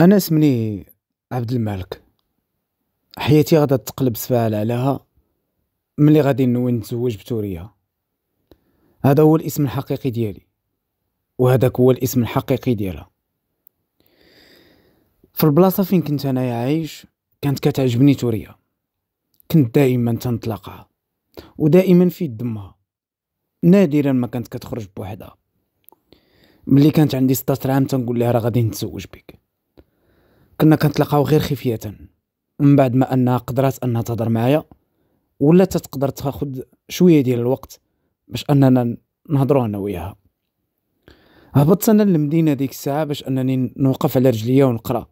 انا اسمي عبد المالك حياتي غادا تقلب سفال عليها ملي غادي نوي نتزوج بتوريا هذا هو الاسم الحقيقي ديالي وهذاك هو الاسم الحقيقي ديالها في البلاصة فين كنت انايا عايش كانت كتعجبني توريا كنت دائما تنطلقها ودائما في دمها نادرا ما كانت كتخرج بوحدها ملي كانت عندي 16 عام تنقول لها راه غادي نتزوج بك كنا كنتلاقاو غير خفيه من بعد ما انها قدرات انها تهضر معايا ولات تقدر تاخد شويه ديال الوقت باش اننا نهضروا انا وياها هبطت انا للمدينه ديك الساعه باش انني نوقف على رجليا ونقرا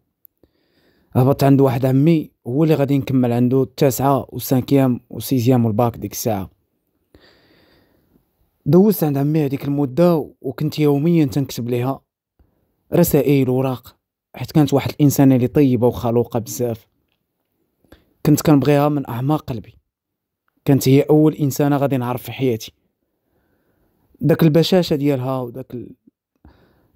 هبطت عند واحد عمي هو اللي غادي نكمل عنده التاسعه و و السيزيام والباك ديك الساعه دوزت عند عمي هذيك المده وكنت يوميا تنكتب ليها رسائل وراق حيت كانت واحد الانسانه اللي طيبه وخلوقه بزاف كنت كنبغيها من اعماق قلبي كانت هي اول انسانه غادي نعرف في حياتي داك البشاشه ديالها وداك ال...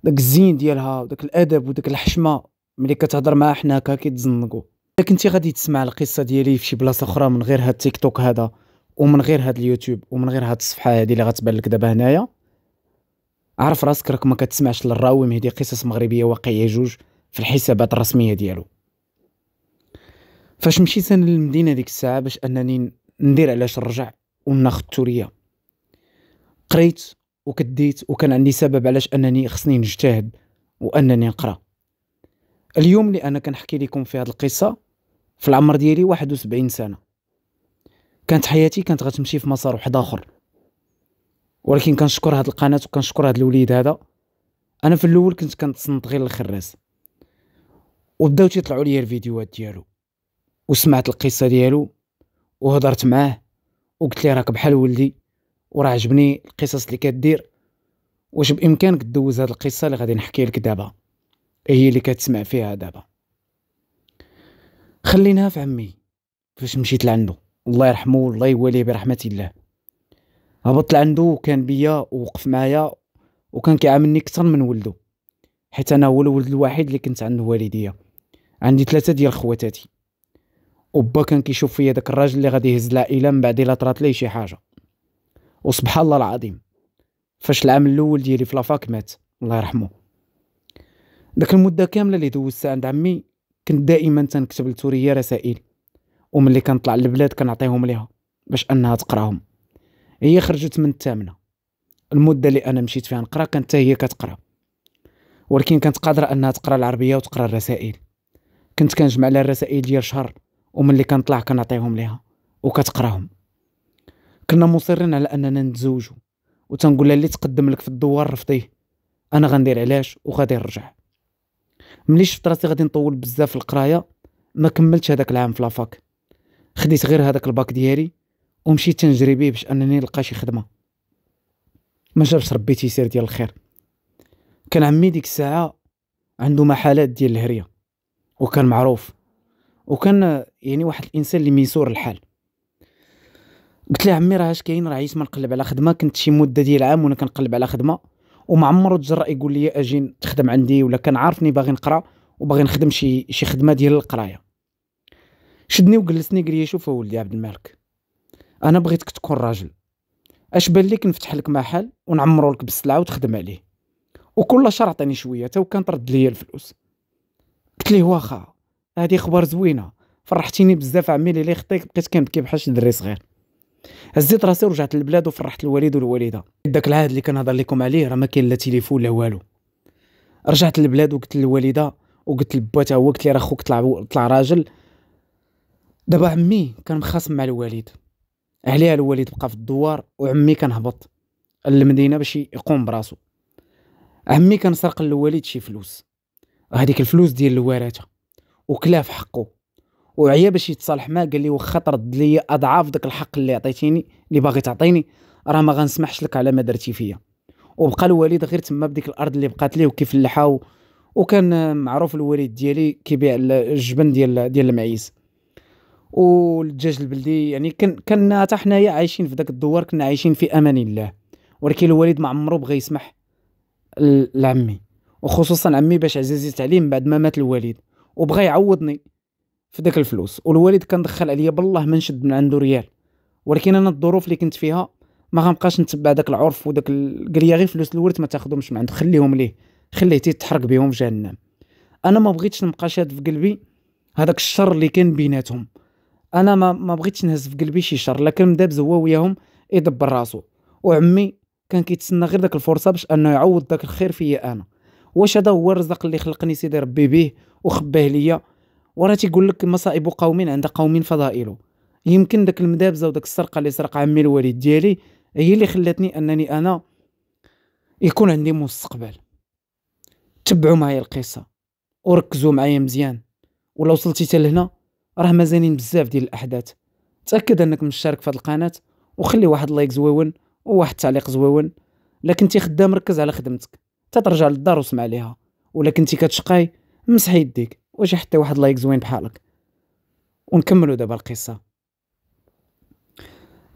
داك الزين ديالها وداك الادب وداك الحشمه ملي كتهضر معاها حنا هكا كيتزنقوا الا كنتي غادي تسمع القصه ديالي في شي بلاصه اخرى من غير هاد تيك توك هذا ومن غير هاد اليوتيوب ومن غير هاد الصفحه هادي اللي غتبان لك دابا هنايا عرف راسك راك ما كتسمعش للراوي مهدي قصص مغربيه واقعيه جوج في الحسابات الرسميه ديالو فاش مشيت انا للمدينه ديك الساعه باش انني ندير علاش نرجع وناخد التوريه قريت وكديت وكان عندي سبب علاش انني خصني نجتهد وانني نقرا اليوم اللي انا كنحكي لكم في هذه القصه في العمر ديالي 71 سنه كانت حياتي كانت غتمشي في مسار واحد اخر ولكن كنشكر هاد القناه وكنشكر هاد الوليد هذا انا في الاول كنت كنتصنت غير الخراس وبداو تيطلعوا لي الفيديوهات ديالو وسمعت القصه ديالو وهضرت معاه وقلت ليه راك بحال ولدي وراه عجبني القصص اللي كدير واش بامكانك تدوز هاد القصه اللي غادي نحكي لك دابا هي اللي كتسمع فيها دابا خليناها في عمي فاش مشيت لعندو الله يرحمو الله يواليه برحمه الله هبطت لعندو وكان بيا ووقف معايا وكان كيعاملني اكثر من ولدو حيت انا هو الولد الوحيد اللي كنت عند والديا عندي ثلاثه ديال خواتاتي وبا كان كيشوف فيا داك الراجل اللي غادي يهز العائله من بعد الا طرات ليه شي حاجه وسبحان الله العظيم فاش العام الاول ديالي في لافاك مات الله يرحمه داك المده كامله اللي دوزتها عند عمي كنت دائما تنكتب لتوريا رسائل وملي كنطلع للبلاد كنعطيهم ليها باش انها تقراهم هي خرجت من الثامنه المده اللي انا مشيت فيها نقرا كانت هي كتقرا ولكن كانت قادره انها تقرا العربيه وتقرا الرسائل كنت كنجمع لها الرسائل ديال شهر اللي كنطلع كنعطيهم ليها وكتقراهم كنا مصرين على اننا نتزوجوا وتنقول لها اللي تقدم لك في الدوار رفضيه انا غندير علاش وغادي نرجع ملي شفت راسي غادي نطول بزاف في القرايه ما كملتش هذاك العام في لافاك خديت غير هذاك الباك ديالي ومشيت تنجري بيه باش انني نلقى شي خدمه ما جابش ربي تيسير ديال الخير كان عمي ديك الساعه عنده محالات ديال الهريه وكان معروف وكان يعني واحد الانسان اللي ميسور الحال قلت له عمي راه اش كاين راه عييت ما نقلب على خدمه كنت شي مده ديال عام وانا كنقلب على خدمه وما عمره تجرأ يقول لي اجي تخدم عندي ولا كان عارفني باغي نقرا وباغي نخدم شي شي خدمه ديال القرايه شدني وجلسني قال لي شوف ولدي عبد الملك انا بغيتك تكون راجل اش بان لك نفتح لك محل ونعمرو لك بالسلعه وتخدم عليه وكل شهر عطيني شويه تا وكان ترد ليا الفلوس قلت ليه واخا هذه خبر زوينه فرحتيني بزاف عمي اللي خطيك بقيت كنبكي بحال شي دري صغير هزيت راسي ورجعت للبلاد وفرحت الوالد والوالده داك العهد اللي كنهضر لكم عليه راه ما كاين لا تليفون لا والو رجعت للبلاد وقلت للوالده وقلت لبا تا هو قلت لي راه خوك طلع طلع راجل دابا عمي كان مخاصم مع الوالد عليها الوالد بقى في الدوار وعمي كان هبط للمدينه باش يقوم براسو عمي كان سرق للوالد شي فلوس هذيك الفلوس ديال الورثه وكلا في حقه وعيا باش يتصالح معاه قال لي واخا ترد لي اضعاف داك الحق اللي عطيتيني اللي باغي تعطيني راه ما غنسمحش لك على ما درتي فيا وبقى الوالد غير تما بديك الارض اللي بقات ليه وكيف و... وكان معروف الوالد ديالي كيبيع الجبن ديال ديال المعيز والدجاج البلدي يعني كان كنا حتى حنايا عايشين في داك الدوار كنا عايشين في امان الله ولكن الوالد ما عمرو بغى يسمح لعمي وخصوصا عمي باش عزيزي عليه من بعد ما مات الوالد وبغى يعوضني في داك الفلوس والوالد كان دخل عليا بالله ما نشد من عنده ريال ولكن انا الظروف اللي كنت فيها ما غنبقاش نتبع داك العرف وداك قال لي غير فلوس الورث ما تاخذهمش من عنده خليهم ليه خليه تيتحرق بهم في جهنم انا ما بغيتش نبقى شاد في قلبي هذاك الشر اللي كان بيناتهم انا ما ما بغيتش نهز في قلبي شي شر لكن مداب هو وياهم يدبر راسو وعمي كان كيتسنى غير داك الفرصه باش انه يعوض داك الخير فيا انا واش هذا هو الرزق اللي خلقني سيدي ربي به وخباه ليا وراه تيقول لك مصائب قوم عند قوم فضائله يمكن داك المدابزه وداك السرقه اللي سرق عمي الوالد ديالي هي اللي خلاتني انني انا يكون عندي مستقبل تبعوا معايا القصه وركزوا معايا مزيان ولا وصلتي حتى لهنا راه مازالين بزاف ديال الاحداث تاكد انك مشترك في هذه القناه وخلي واحد لايك زويون وواحد تعليق زويون لكن تي خدام ركز على خدمتك تترجع للدار وسمع ليها ولا كنتي كتشقاي مسحي يديك واش حتى واحد لايك زوين بحالك ونكملوا دابا القصه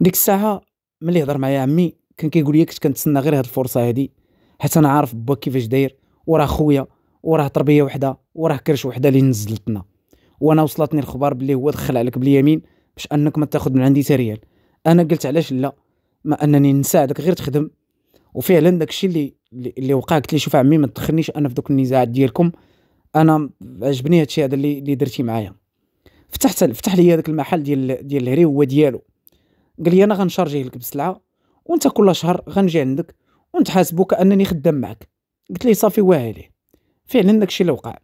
ديك الساعه ملي هضر معايا عمي كان كيقول لي كنت كنتسنى غير هاد الفرصه هادي حيت انا عارف با كيفاش داير وراه خويا وراه تربيه وحده وراه كرش وحده اللي نزلتنا وانا وصلتني الخبر بلي هو دخل عليك باليمين باش انك ما تاخذ من عندي ريال انا قلت علاش لا ما انني نساعدك غير تخدم وفعلا داكشي اللي اللي وقع قلت لي شوف عمي ما تدخلنيش انا في دوك النزاعات ديالكم انا عجبني هادشي هذا اللي اللي درتي معايا فتحت فتح لي هذاك المحل ديال ديال الهري هو ديالو قال لي انا غنشارجيه لك بسلعه وانت كل شهر غنجي عندك ونتحاسبو كانني خدام معك قلت لي صافي واه عليه فعلا داكشي اللي وقع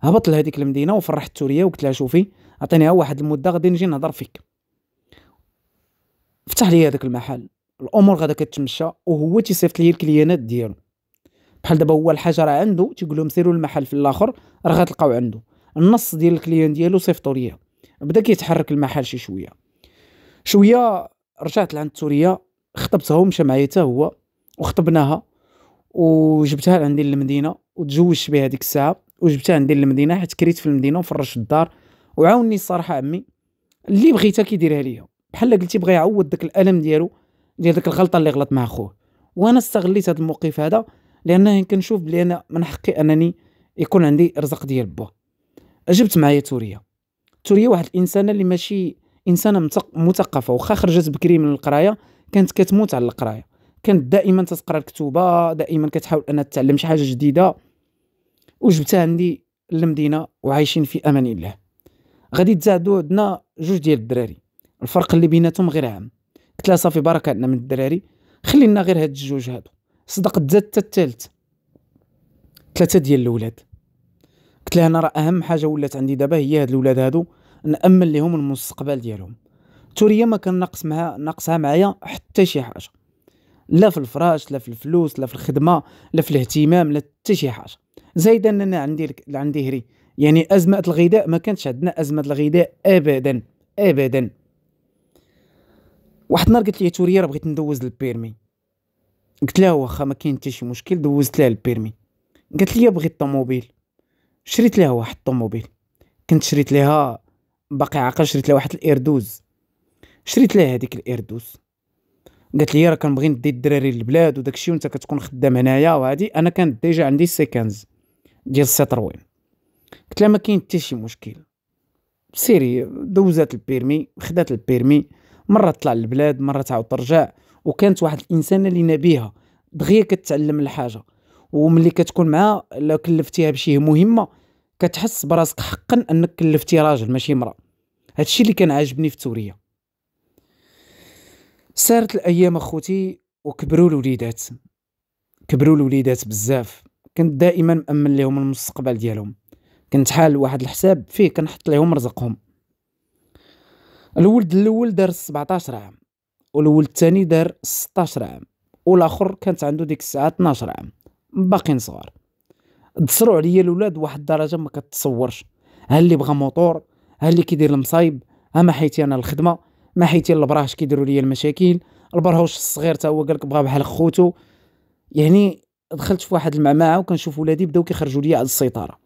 هبط لهذيك المدينه وفرحت توريا وقلت لها شوفي عطيني واحد المده غادي نجي نهضر فيك فتح لي هذاك المحل الامور غادا كتمشى وهو تيصيفط ليا الكليانات ديالو بحال دابا هو الحاجه راه عنده تيقول لهم سيروا المحل في الاخر راه غتلقاو عنده النص ديال الكليان ديالو صيفطوا ليا بدا كيتحرك المحل شي شويه شويه رجعت لعند توريا خطبتها ومشى معايا حتى هو وخطبناها وجبتها عندي للمدينه وتزوجت بها ديك الساعه وجبتها عندي للمدينه حيت كريت في المدينه وفرشت الدار وعاوني الصراحه عمي اللي بغيتها كيديرها ليا بحال قلتي بغا يعوض داك الالم ديالو ديال ديك الغلطه اللي غلط مع خوه وانا استغليت هذا الموقف هذا لانه كنشوف بلي انا من حقي انني يكون عندي رزق ديال با جبت معايا توريه توريه واحد الانسانه اللي ماشي انسانه مثقفه واخا خرجت بكري من القرايه كانت كتموت على القرايه كانت دائما تتقرا الكتوبه دائما كتحاول انها تتعلم شي حاجه جديده وجبتها عندي للمدينه وعايشين في امان الله غادي تزادوا عندنا جوج ديال الدراري الفرق اللي بيناتهم غير عام قلت لها صافي بركه عندنا من الدراري خلي لنا غير هاد الجوج هادو صدق زاد حتى الثالث ثلاثه ديال الاولاد قلت لها انا راه اهم حاجه ولات عندي دابا هي هاد الاولاد هادو نامل لهم المستقبل ديالهم توريا ما كان ناقص معها ناقصها معايا حتى شي حاجه لا في الفراش لا في الفلوس لا في الخدمه لا في الاهتمام لا حتى شي حاجه زايد ان انا عندي عندي هري يعني ازمه الغذاء ما كانتش عندنا ازمه الغذاء ابدا ابدا واحد النهار قالت لي توريا راه بغيت ندوز البيرمي قلت لها واخا ما كاين حتى شي مشكل دوزت لها البيرمي قالت لي بغيت طوموبيل شريت لها واحد الطوموبيل كنت شريت لها باقي عاقل شريت لها واحد الايردوز شريت لها هذيك الايردوز قالت لي راه كنبغي ندي الدراري للبلاد وداكشي وانت كتكون خدام هنايا وهادي انا كانت ديجا عندي سيكانز ديال السيتروين قلت لها ما كاين حتى شي مشكل سيري دوزات البيرمي خدات البيرمي مره تطلع للبلاد مره تعاود ترجع وكانت واحد الانسانه اللي نبيها دغيا كتعلم الحاجه وملي كتكون معاها الا كلفتيها بشي مهمه كتحس براسك حقا انك كلفتي راجل ماشي امراه هادشي اللي كان عاجبني في توريا سارت الايام اخوتي وكبروا الوليدات كبروا الوليدات بزاف كنت دائما مامن لهم المستقبل ديالهم كنت حال واحد الحساب فيه كنحط لهم رزقهم الولد الاول دار 17 عام والولد الثاني دار 16 عام والاخر كانت عنده ديك الساعه 12 عام باقيين صغار تسرعوا عليا الاولاد واحد الدرجه ما كتصورش ها اللي بغى موطور ها اللي كيدير المصايب ها ما حيتي انا الخدمه ما حيتي البراهش كيديروا لي المشاكل البرهوش الصغير تا هو قالك بغى بحال خوتو يعني دخلت في واحد المعمعه وكنشوف ولادي بداو كيخرجوا لي على السيطره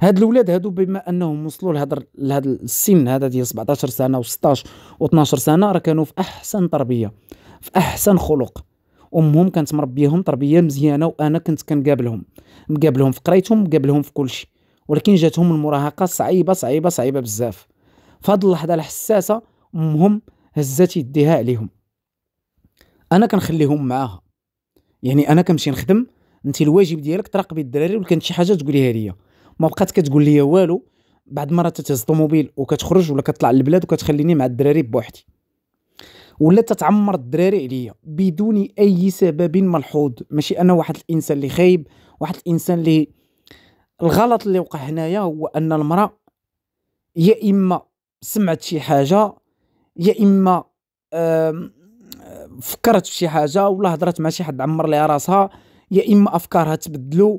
هاد الاولاد هادو بما انهم وصلوا لهذا لهاد السن هذا ديال 17 سنه و16 و12 سنه راه كانوا في احسن تربيه في احسن خلق امهم كانت مربيهم تربيه مزيانه وانا كنت كنقابلهم مقابلهم في قرايتهم مقابلهم في كلشي ولكن جاتهم المراهقه صعيبه صعيبه صعيبه بزاف في هاد اللحظه الحساسه امهم هزات يديها عليهم انا كنخليهم معاها يعني انا كنمشي نخدم انت الواجب ديالك تراقبي الدراري ولا كانت شي حاجه تقوليها ليا ما بقات كتقول لي والو بعد مرة تتهز الطوموبيل وكتخرج ولا كتطلع للبلاد وكتخليني مع الدراري بوحدي ولا تتعمر الدراري عليا بدون اي سبب ملحوظ ماشي انا واحد الانسان اللي خايب واحد الانسان اللي الغلط اللي وقع هنايا هو ان المراه يا اما سمعت شي حاجه يا اما فكرت في شي حاجه ولا هضرت مع شي حد عمر ليها راسها يا اما افكارها تبدلوا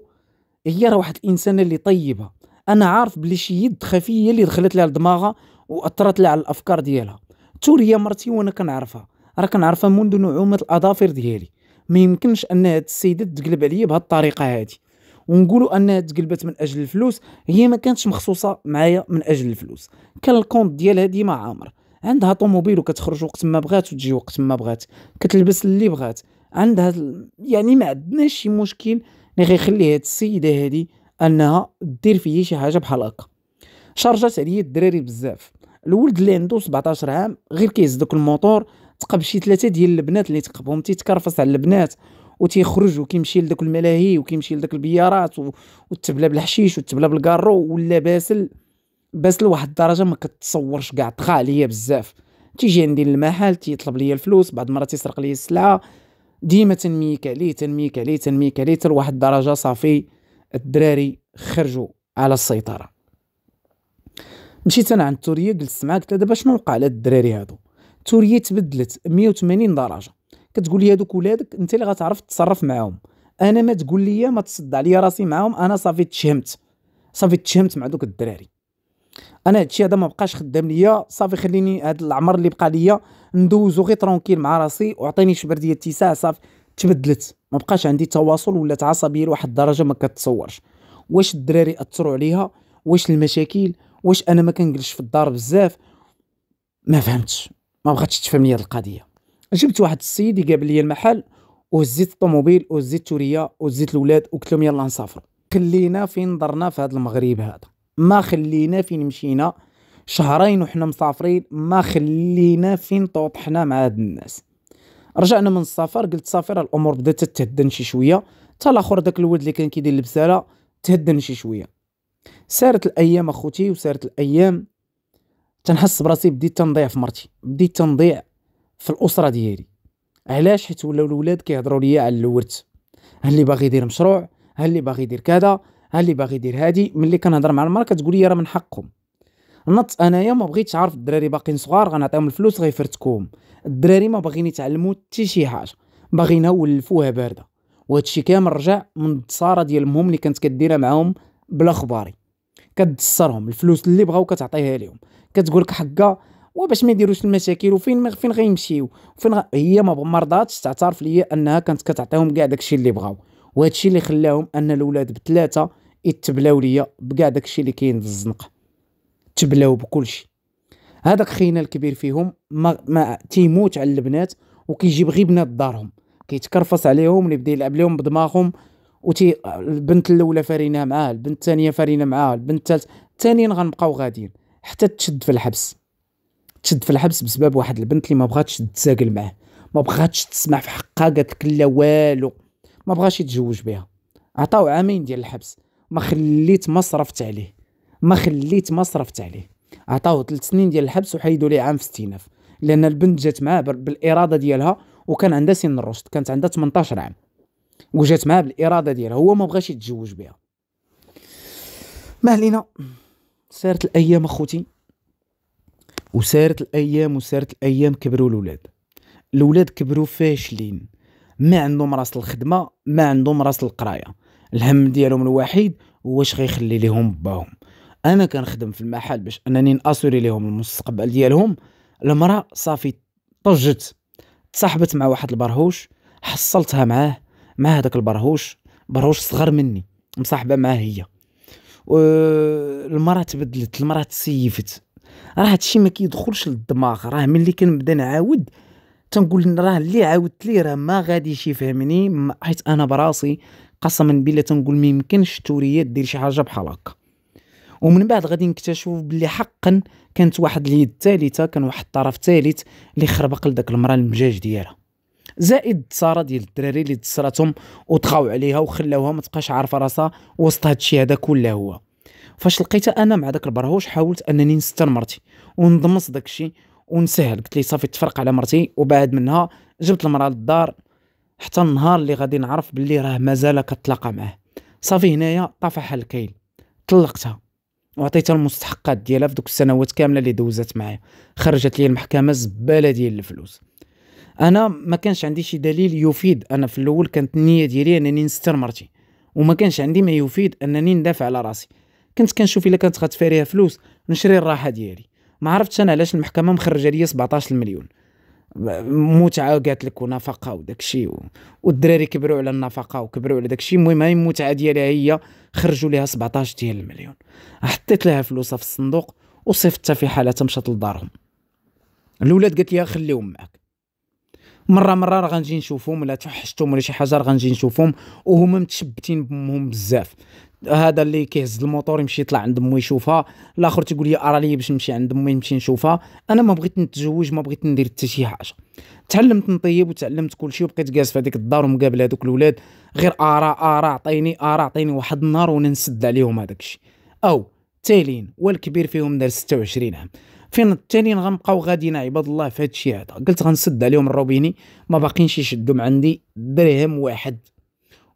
هي راه واحد الانسانه اللي طيبه انا عارف بلي شي يد خفيه اللي دخلت لها لدماغها واثرت لها على الافكار ديالها تور هي مرتي وانا كنعرفها راه كنعرفها منذ نعومه الاظافر ديالي ما يمكنش ان هاد السيده تقلب عليا بهاد الطريقه هادي ونقولوا انها تقلبت من اجل الفلوس هي ما كانتش مخصوصه معايا من اجل الفلوس كان الكونت ديالها ديما عامر عندها طوموبيل وكتخرج وقت ما بغات وتجي وقت ما بغات كتلبس اللي بغات عندها يعني ما عندناش شي مشكل مي غيخلي هاد السيده هادي انها دير فيه شي حاجه بحال هكا شارجات عليا الدراري بزاف الولد اللي عنده 17 عام غير كيهز دوك الموطور تقب شي ثلاثه ديال البنات اللي تقبهم تيتكرفص على البنات وتيخرج وكيمشي لدوك الملاهي وكيمشي لدوك البيارات و... تبلا بالحشيش تبلا بالكارو ولا باسل باسل لواحد الدرجه ما كتصورش كاع طخا عليا بزاف تيجي عندي للمحل تيطلب ليا الفلوس بعض المرات تيسرق ليا السلعه ديما تنميك عليه تنميك عليه تنميك عليه حتى لواحد الدرجه صافي الدراري خرجوا على السيطره مشيت انا عند توريا جلست معاه قلت لها دابا شنو وقع على الدراري هادو توريا تبدلت 180 درجه كتقول لي هادوك ولادك انت اللي غتعرف تتصرف معاهم انا ما تقول لي ما تصد عليا راسي معاهم انا صافي تشهمت صافي تشهمت مع دوك الدراري انا هادشي هذا ما بقاش خدام ليا صافي خليني هاد العمر اللي بقى ليا ندوزو غير ترونكيل مع راسي وعطيني شبر ديال التساع صافي تبدلت ما بقاش عندي تواصل ولات عصبيه لواحد الدرجه ما كتصورش واش الدراري اثروا عليها واش المشاكل واش انا ما كنجلش في الدار بزاف ما فهمتش ما بغاتش تفهم ليا هاد القضيه جبت واحد السيد يقابل لي المحل وهزيت الطوموبيل وهزيت التوريه وهزيت الاولاد وقلت لهم يلا نسافر خلينا فين نظرنا في هذا المغرب هذا ما خلينا فين مشينا شهرين وحنا مسافرين ما خلينا فين طوطحنا مع هاد الناس رجعنا من السفر قلت سافر الامور بدات تتهدن شي شويه حتى الاخر داك الولد اللي كان كيدير البساله تهدن شي شويه سارت الايام اخوتي وسارت الايام تنحس براسي بديت تنضيع في مرتي بديت تنضيع في الاسره ديالي علاش حيت ولاو الولاد كيهضروا ليا على الورث هل اللي باغي يدير مشروع هل اللي باغي يدير كذا ها اللي باغي يدير هادي ملي كنهضر مع المرا كتقول لي راه من حقهم نط انايا ما بغيتش عارف الدراري باقيين صغار غنعطيهم الفلوس غيفرتكوهم الدراري ما باغيين يتعلموا حتى شي حاجه باغينا ولفوها بارده وهادشي كامل رجع من الدساره ديال امهم اللي كانت كديرها معاهم بلا خباري كتدسرهم الفلوس اللي بغاو كتعطيها لهم كتقول لك حقا وباش ما يديروش المشاكل وفين فين غيمشيو فين غ... هي ما مرضاتش تعترف ليا انها كانت كتعطيهم كاع داكشي اللي بغاو وهادشي اللي خلاهم ان الاولاد بثلاثه يتبلاو ليا بكاع داكشي اللي كاين في الزنقه تبلاو بكلشي هذاك خينا الكبير فيهم ما, ما تيموت على البنات وكيجيب غير بنات دارهم كيتكرفص عليهم اللي بدا يلعب لهم بدماغهم وتي البنت الاولى فارينه معاه البنت الثانيه فارينه معاه البنت الثالثه الثانيين غنبقاو غاديين حتى تشد في الحبس تشد في الحبس بسبب واحد البنت اللي ما بغاتش تتساقل معاه ما بغاتش تسمع في حقها قالت لك لا والو ما بغاش يتزوج بها عطاو عامين ديال الحبس ما خليت ما صرفت عليه ما خليت ما صرفت عليه عطاوه 3 سنين ديال الحبس وحيدوا ليه عام في استئناف لان البنت جات معاه بالاراده ديالها وكان عندها سن الرشد كانت عندها 18 عام وجات معاه بالاراده ديالها هو ما بغاش يتزوج بها ما علينا سارت الايام اخوتي وسارت الايام وسارت الايام كبروا الاولاد الاولاد كبروا فاشلين ما عندهم راس الخدمه ما عندهم راس القرايه الهم ديالهم الوحيد هو واش غيخلي لهم باهم انا كنخدم في المحل باش انني ناسوري لهم المستقبل ديالهم المراه صافي طجت تصاحبت مع واحد البرهوش حصلتها معاه مع هذاك البرهوش برهوش صغر مني مصاحبه معاه هي المراه تبدلت المراه تسيفت راه هادشي ما كيدخلش للدماغ راه ملي كنبدا نعاود تنقول راه اللي عاودت ليه راه ما غاديش يفهمني حيت انا براسي قسما بالله تنقول ما يمكنش التوريه دير شي حاجه بحال هكا ومن بعد غادي نكتشفوا باللي حقا كانت واحد اليد ثالثه كان واحد الطرف ثالث اللي خربق لداك المراه المجاج ديالها زائد الثاره ديال الدراري اللي تسراتهم وطغاو عليها وخلاوها ما تبقاش عارفه راسها وسط هادشي هذا كله هو فاش لقيت انا مع داك البرهوش حاولت انني نستر مرتي ونضمص داكشي ونسهل قلت لي صافي تفرق على مرتي وبعد منها جبت المراه للدار حتى النهار اللي غادي نعرف باللي راه مازال كتلاقى معاه صافي هنايا طفح الكيل طلقتها وعطيتها المستحقات ديالها في دوك السنوات كامله اللي دوزات معايا خرجت لي المحكمه زباله ديال الفلوس انا ما كانش عندي شي دليل يفيد انا في الاول كانت النيه ديالي انني نستر مرتي وما كانش عندي ما يفيد انني ندافع على راسي كنت كنشوف الا كانت غتفاريها فلوس نشري الراحه ديالي ما عرفتش انا علاش المحكمه مخرجه ليا 17 مليون متعه قالت لك ونفقه وداك الشيء و... والدراري كبروا على النفقه وكبروا على داك الشيء المهم هي المتعه ديالها هي خرجوا لها 17 ديال المليون حطيت لها فلوسها في الصندوق وصيفطتها في حالتها مشات لدارهم الاولاد قالت لي خليهم معك مره مره راه غنجي نشوفهم ولا توحشتهم ولا شي حاجه راه غنجي نشوفهم وهما متشبتين بامهم بزاف هذا اللي كيهز الموطور يمشي يطلع عند مو يشوفها الاخر تيقول لي ارى لي باش نمشي عند مي نمشي نشوفها انا ما بغيت نتزوج ما بغيت ندير حتى شي حاجه تعلمت نطيب وتعلمت كل شيء وبقيت جالس في هذيك الدار ومقابل هذوك الاولاد غير ارى ارى عطيني ارى عطيني واحد النهار وانا نسد عليهم هذاك الشيء او تالين والكبير فيهم دار 26 عام فين التانيين غنبقاو غاديين عباد الله في هذا الشيء هذا قلت غنسد عليهم الروبيني ما باقينش يشدوا عندي درهم واحد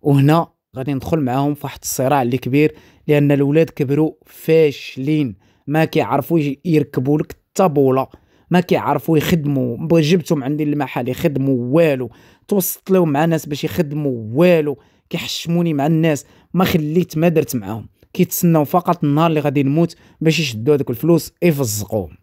وهنا غادي ندخل معاهم في واحد الصراع اللي كبير لان الاولاد كبروا فاشلين ما كيعرفوا يركبوا لك الطابوله ما كيعرفوا يخدموا جبتهم عندي المحل يخدموا والو توسط لهم مع ناس باش يخدموا والو كيحشموني مع الناس ما خليت ما درت معاهم كيتسناو فقط النهار اللي غادي نموت باش يشدوا هذوك الفلوس يفزقوهم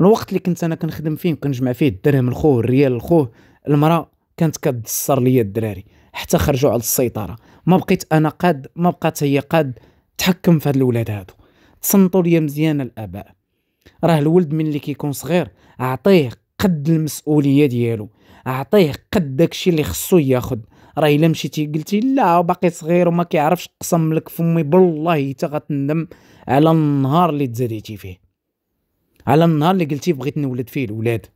الوقت اللي كنت انا كنخدم فيه كنجمع فيه الدرهم لخوه الريال لخوه المراه كانت كتدسر ليا الدراري حتى خرجوا على السيطره ما بقيت انا قاد ما بقات هي قاد تحكم في هاد الولاد هادو تصنتوا ليا مزيان الاباء راه الولد من اللي كيكون صغير اعطيه قد المسؤوليه ديالو اعطيه قد داكشي اللي خصو ياخد راه الا مشيتي قلتي لا باقي صغير وما كيعرفش قسم لك فمي بالله حتى غتندم على النهار اللي تزاديتي فيه على النهار اللي قلتي بغيت نولد فيه الولاد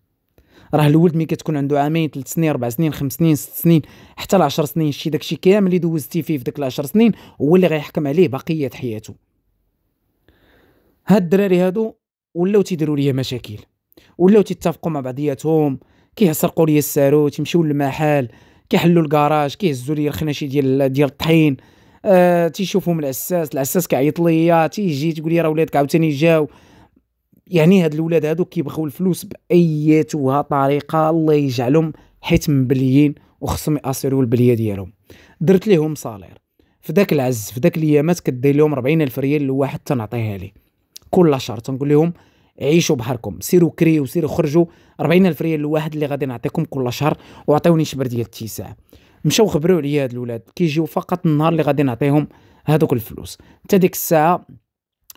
راه الولد ملي كتكون عنده عامين ثلاث سنين اربع سنين خمس سنين ست سنين حتى ل 10 سنين شي داكشي كامل اللي دوزتي فيه في ديك ال 10 سنين هو اللي غيحكم عليه بقيه حياته هاد الدراري هادو ولاو تيديروا ليا مشاكل ولاو تيتفقوا مع بعضياتهم كيسرقوا لي الساروت يمشيو للمحل كيحلوا الكراج كيهزوا لي الخناشي ديال ديال الطحين آه تيشوفهم العساس العساس كيعيط ليا تيجي تقول لي راه ولادك عاوتاني جاو يعني هاد الاولاد هادو كيبغيو الفلوس بايتها طريقه الله يجعلهم حيت مبليين وخصهم ياسيروا البليه ديالهم درت ليهم صالير في داك العز في داك الايامات كدير لهم الف ريال لواحد تنعطيها ليه كل شهر تنقول لهم عيشوا بحركم سيروا كريو سيروا خرجوا الف ريال لواحد اللي غادي نعطيكم كل شهر وعطيوني شبر ديال التيساع مشاو خبروا عليا هاد الاولاد كيجيو فقط النهار اللي غادي نعطيهم هذوك الفلوس حتى ديك الساعه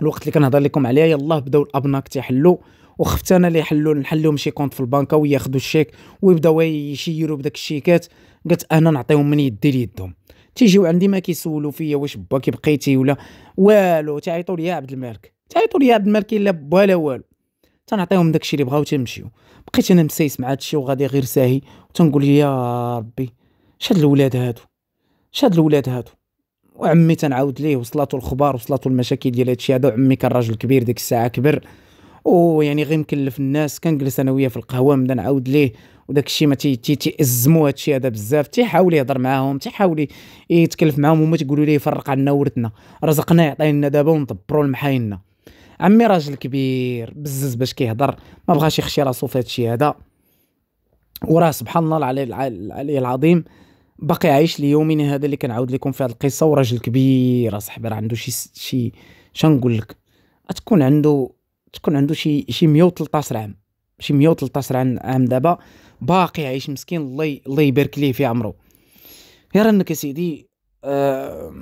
الوقت اللي كنهضر لكم عليها يلاه بداو الابناك تيحلوا وخفت انا اللي يحلوا نحل لهم شي كونت في البنكه وياخذوا الشيك ويبداو يشيروا بداك الشيكات قلت انا نعطيهم من يدي ليدهم تيجيو عندي ما كيسولوا فيا واش باكي بقيتي ولا والو تعيطوا لي يا عبد المالك تعيطوا لي يا عبد المالك الا لا والو تنعطيهم داكشي اللي بغاو تمشيو بقيت انا مسيس مع هادشي وغادي غير ساهي وتنقول يا ربي شاد الولاد هادو شاد الولاد هادو وعمي تنعاود ليه وصلاتو الخبار وصلاتو المشاكل ديال هادشي هذا وعمي كان راجل كبير ديك الساعه كبر ويعني غير مكلف الناس كنجلس انا وياه في القهوه نبدا نعاود ليه وداك الشيء ما تيأزموا هادشي هذا بزاف تيحاول يهضر معاهم تيحاول يتكلف معاهم هما تيقولوا ليه فرق عنا ورثنا رزقنا يعطينا دابا ونطبروا المحاينا عمي راجل كبير بزز باش كيهضر ما بغاش يخشي راسو في هادشي هذا وراه سبحان الله العلي العظيم باقي عايش ليومنا هذا اللي كنعاود لكم في هذه القصه وراجل كبير اصاحبي راه عنده شي شي شنقول لك تكون عنده تكون عنده شي شي 113 عام شي 113 عام, عام دابا باقي عايش مسكين الله الله يبارك ليه في عمرو رانك انك سيدي آه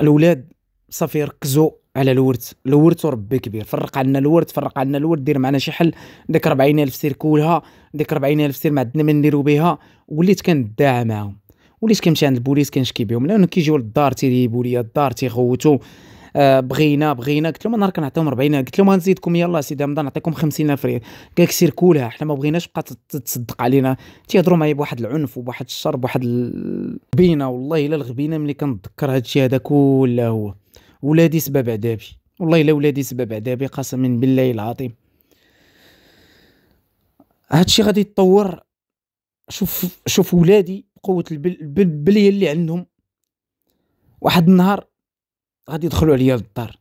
الاولاد صافي ركزوا على الورد الورد وربي كبير فرق عنا الورد فرق عنا الورد دير معنا شي حل ديك 40000 سير كولها ديك 40000 سير ما عندنا ما نديرو بها وليت كنداعى معاهم وليت كنمشي عند البوليس كنشكي بهم لانه كيجيو للدار تيريبوا لي الدار تيغوتوا آه بغينا بغينا قلت لهم النهار كنعطيهم 40 قلت لهم غنزيدكم يلاه سيدي رمضان نعطيكم الف ريال قال لك سير كولها حنا ما بغيناش بقى تصدق علينا تيهضروا معايا بواحد العنف وبواحد الشر بواحد الغبينه والله الا الغبينه ملي كنتذكر هذا الشيء هذا كله هو ولادي سبب عذابي والله الا ولادي سبب عذابي قسما بالله العظيم هادشي غادي يتطور شوف شوف ولادي قوه البليه اللي عندهم واحد النهار غادي يدخلوا عليا للدار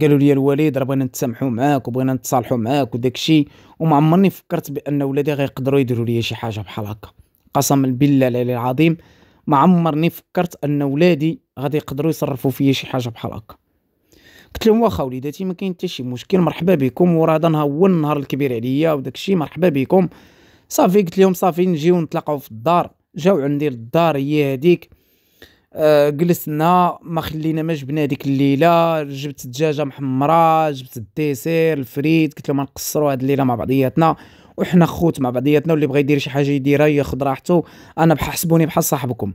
قالوا لي الوالد راه بغينا نتسامحوا معاك وبغينا نتصالحوا معاك وداك الشيء وما عمرني فكرت بان ولادي غيقدروا يديروا لي شي حاجه بحال هكا قسما بالله العلي العظيم ما عمرني فكرت ان ولادي غادي يقدروا يصرفوا فيا شي حاجه بحال هكا قلت لهم واخا وليداتي ما كاين حتى شي مشكل مرحبا بكم وراه هذا نهار هو النهار الكبير عليا وداك الشيء مرحبا بكم صافي قلت لهم صافي نجيو نتلاقاو في الدار جاو عندي للدار هي هذيك آه، جلسنا ما خلينا ما جبنا هذيك الليله جبت دجاجه محمره جبت الديسير الفريت قلت لهم نقصروا هذه الليله مع بعضياتنا وحنا خوت مع بعضياتنا واللي بغى يدير شي حاجه يديرها ياخذ راحته انا بحسبوني بحال صاحبكم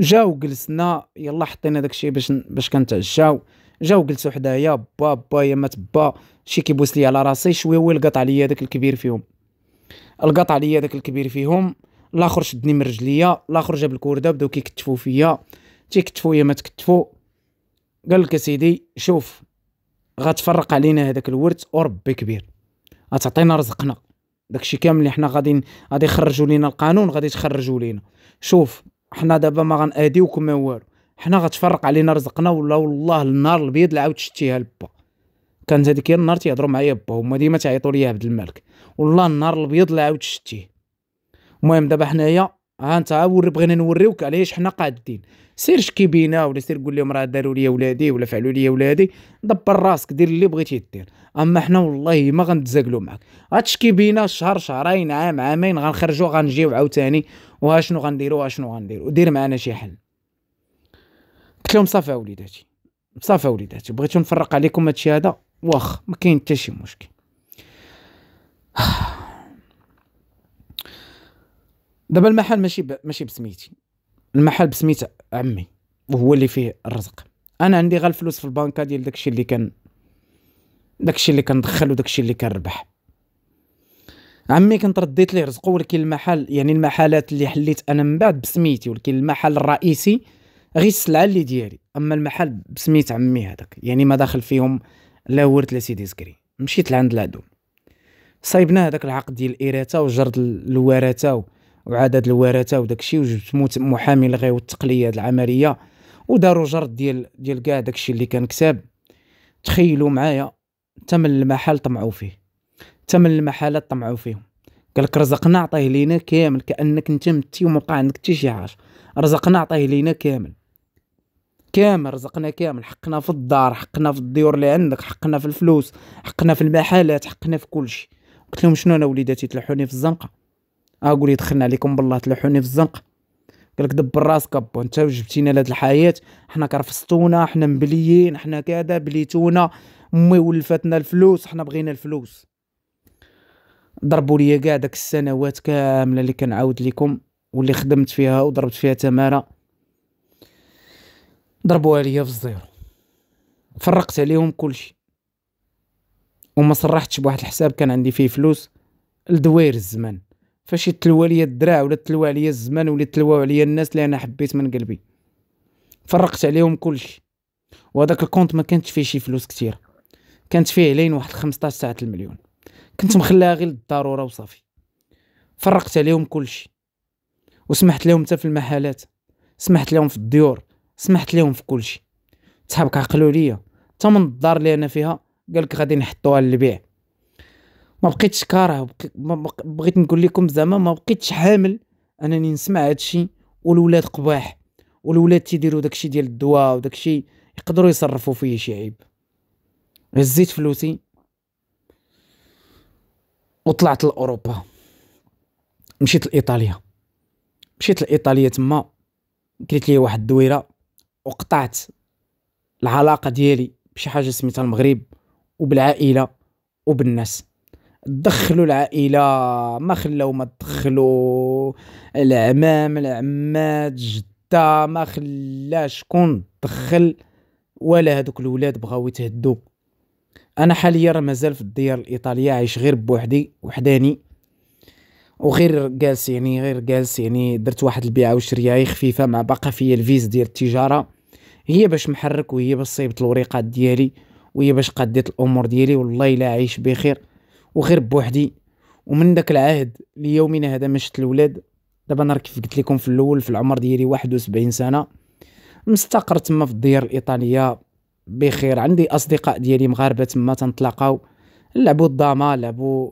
جاو جلسنا يلا حطينا داكشي باش باش كنتعشاو جاو جلسوا حدايا با با يا مات با شي كيبوس لي على راسي شويه ولقط لقط عليا داك الكبير فيهم لقط عليا داك الكبير فيهم الاخر شدني من رجليا الاخر جاب الكورده بداو كيكتفوا فيا تيكتفوا يا ما تكتفوا قال لك اسيدي شوف غتفرق علينا هذاك الورد وربي كبير غتعطينا رزقنا داكشي كامل اللي حنا غادي غادي يخرجوا لينا القانون غادي تخرجوا لينا شوف حنا دابا ما غناديوكم ما والو حنا غتفرق علينا رزقنا ولا والله النار البيض اللي عاود شتيها لبا كانت هذيك النار تيهضروا معايا با هما ديما تعيطوا لي عبد الملك والله النار البيض اللي عاود شتيه المهم دابا حنايا ها انت وري بغينا نوريوك علاش حنا قادين سير شكي بينا ولا سير قول لهم راه داروا لي ولادي ولا فعلوا لي ولادي دبر راسك دير اللي بغيتي دير اما حنا والله ما غنتزاكلو معاك غتشكي بينا شهر شهرين عام عامين غنخرجوا غنجيو عاوتاني وها شنو غنديروا ها شنو غنديروا دير معنا شي حل قلت لهم صافي وليداتي صافي وليداتي بغيتو نفرق عليكم هادشي هذا واخ ما كاين حتى شي مشكل دابا المحل ماشي ب... ماشي بسميتي المحل بسميت عمي وهو اللي فيه الرزق انا عندي غير الفلوس في البنكه ديال داكشي اللي كان داكشي اللي كندخل وداكشي اللي كنربح عمي كنت رديت ليه رزقه ولكن المحل يعني المحلات اللي حليت انا من بعد بسميتي ولكن المحل الرئيسي غير السلعه اللي ديالي اما المحل بسميت عمي هذاك يعني ما داخل فيهم لا ورد لا سيدي زكري مشيت لعند العدو صايبنا هذاك العقد ديال الاراثه وجرد الورثة وعدد الورثه وداكشي وجبت محامي لغيو التقليه العمليه وداروا جرد ديال ديال كاع داكشي اللي كان كتاب تخيلوا معايا تمن المحل طمعوا فيه تمن المحلات طمعوا فيهم قال لك رزقنا عطيه لينا كامل كانك انت متي ومبقى عندك حتى شي حاجه رزقنا عطيه لينا كامل كامل رزقنا كامل حقنا في الدار حقنا في الديور اللي عندك حقنا في الفلوس حقنا في المحلات حقنا في كل شيء قلت لهم شنو انا وليداتي تلحوني في الزنقه اقول يدخلنا عليكم بالله تلحوني في الزنق قالك دبر راسك ابا انت وجبتينا لهاد الحياه حنا كرفستونا حنا مبليين حنا كذا بليتونا امي ولفتنا الفلوس حنا بغينا الفلوس ضربوا لي كاع داك السنوات كامله اللي كنعاود لكم واللي خدمت فيها وضربت فيها تماره ضربوها ليا في الزيرو فرقت عليهم كلشي وما صرحتش بواحد الحساب كان عندي فيه فلوس لدوير الزمان فاش يتلوى ليا الدراع ولا تلوى عليا الزمان ولا تلواو عليا الناس اللي انا حبيت من قلبي فرقت عليهم كلشي وهذاك الكونت ما كانتش فيه شي فلوس كثير كانت فيه لين واحد 15 ساعه المليون كنت مخلاها غير للضروره وصافي فرقت عليهم كلشي وسمحت لهم حتى في المحلات سمحت لهم في الديور سمحت لهم في كلشي تحبك عقلوا ليا حتى من الدار اللي انا فيها قالك غادي نحطوها للبيع ما بقيتش كاره بغيت نقول لكم زعما ما بقيتش حامل انني نسمع هادشي والولاد قباح والولاد تيديروا داكشي ديال الدواء وداكشي يقدروا يصرفوا فيه شي عيب هزيت فلوسي وطلعت لاوروبا مشيت لايطاليا مشيت لايطاليا تما كريت لي واحد الدويره وقطعت العلاقه ديالي بشي حاجه سميتها المغرب وبالعائله وبالناس دخلوا العائله ما خلاو ما دخلوا العمام العمات جده ما خلا شكون دخل ولا هذوك الولاد بغاو يتهدوا انا حاليا راه مازال في الديار الايطاليه عايش غير بوحدي وحداني وغير جالس يعني غير جالس يعني درت واحد البيعه وشريه خفيفه مع باقا فيا الفيز ديال التجاره هي باش محرك وهي باش صيبت الوريقات ديالي وهي باش قديت الامور ديالي والله الا عايش بخير وغير بوحدي ومن داك العهد ليومنا هذا ما الولاد دابا انا كيف قلت لكم في الاول في العمر ديالي 71 سنه مستقر تما في الديار الايطاليه بخير عندي اصدقاء ديالي مغاربه تما تنتلاقاو نلعبوا الضامه لعبوا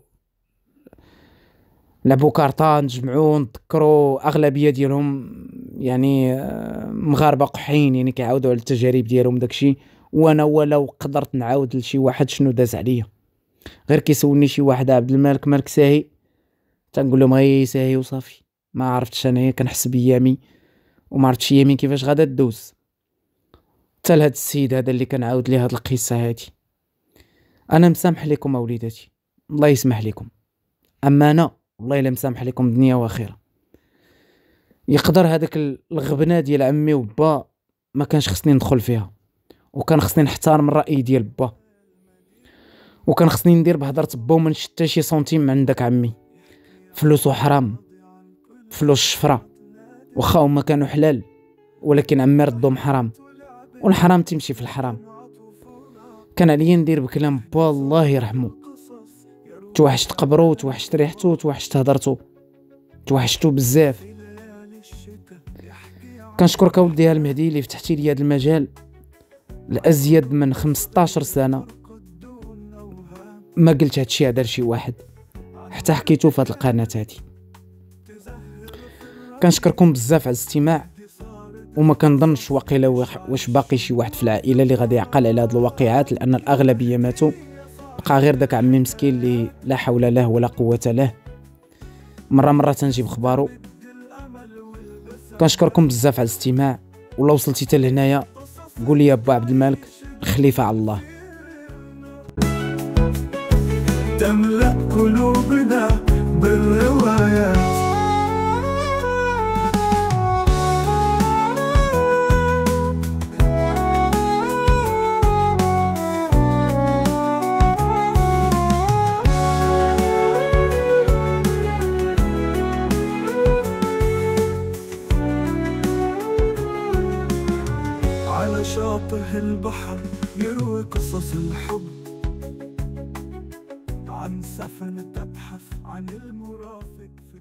لعبوا كارطان جمعوا نذكروا اغلبيه ديالهم يعني آه، مغاربه قحين يعني كيعاودوا على التجارب ديالهم داكشي وانا ولو قدرت نعاود لشي واحد شنو داز عليا غير كيسولني شي واحد عبد المالك مالك ساهي تنقول لهم غي ساهي وصافي ما عرفتش انايا كنحس بيامي وما عرفتش يامي كيفاش غادا دوز حتى لهاد السيد هذا اللي كنعاود ليه هاد القصه هادي انا مسامح لكم اوليداتي الله يسمح لكم اما انا والله الا مسامح لكم دنيا واخره يقدر هذاك الغبنه ديال عمي وبا ما كانش خصني ندخل فيها وكان خصني نحترم الراي ديال با وكان خصني ندير بهضره با وما نشتا شي سنتيم من عندك عمي فلوسو حرام فلوس شفره واخا هما كانوا حلال ولكن عمي ردهم حرام والحرام تمشي في الحرام كان عليا ندير بكلام با الله يرحمو توحشت قبرو توحشت ريحتو توحشت هضرتو توحشتو بزاف كنشكرك اودي المهدي اللي فتحتي لي هذا المجال لازيد من 15 سنه ما قلت هادشي هذا لشي واحد حتى حكيتو في هاد القناه هادي كنشكركم بزاف على الاستماع وما كنظنش واقيلا واش باقي شي واحد في العائله اللي غادي يعقل على هاد الواقعات لان الاغلبيه ماتوا بقى غير داك عمي مسكين اللي لا حول له ولا قوه له مره مره تنجيب خبارو كنشكركم بزاف على الاستماع ولو وصلتي حتى لهنايا قول لي با عبد الملك الخليفه على الله تملأ قلوبنا بالروايات على شاطئ البحر يروي قصص الحب السفن تبحث عن المرافق